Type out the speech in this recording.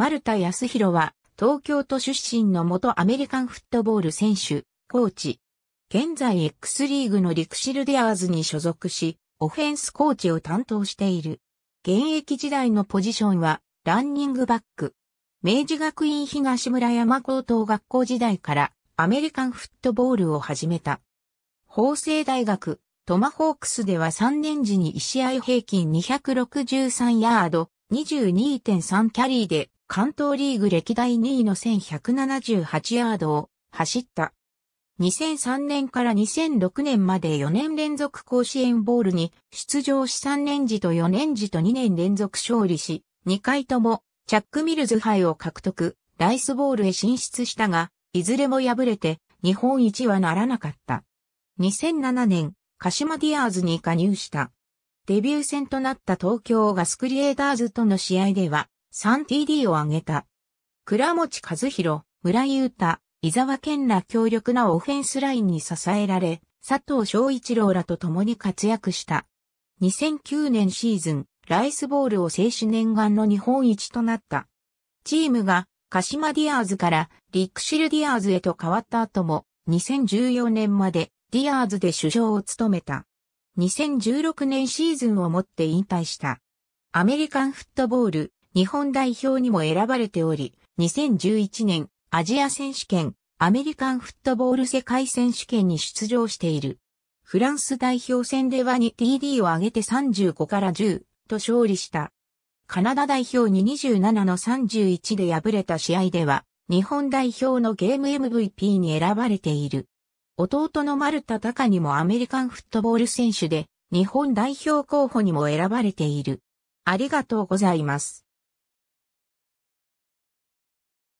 丸田康弘は、東京都出身の元アメリカンフットボール選手、コーチ。現在 X リーグのリクシルディアーズに所属し、オフェンスコーチを担当している。現役時代のポジションは、ランニングバック。明治学院東村山高等学校時代からアメリカンフットボールを始めた。法政大学、トマホークスでは3年時に1試合平均263ヤード、22.3キャリーで関東リーグ歴代2位の1178ヤードを走った。2003年から2006年まで4年連続甲子園ボールに出場し3年時と4年時と2年連続勝利し、2回ともチャックミルズ杯を獲得、ライスボールへ進出したが、いずれも敗れて日本一はならなかった。2007年、鹿島ディアーズに加入した。デビュー戦となった東京ガスクリエイターズとの試合では、3TD を挙げた。倉持和弘、村井太、伊沢健ら強力なオフェンスラインに支えられ、佐藤昭一郎らと共に活躍した。2009年シーズン、ライスボールを制止念願の日本一となった。チームが、鹿島ディアーズからリックシルディアーズへと変わった後も、2014年までディアーズで首相を務めた。2016年シーズンをもって引退した。アメリカンフットボール日本代表にも選ばれており、2011年アジア選手権、アメリカンフットボール世界選手権に出場している。フランス代表戦ではに TD を上げて35から10と勝利した。カナダ代表に27の31で敗れた試合では、日本代表のゲーム MVP に選ばれている。弟のマルタ・タカにもアメリカンフットボール選手で、日本代表候補にも選ばれている。ありがとうございます。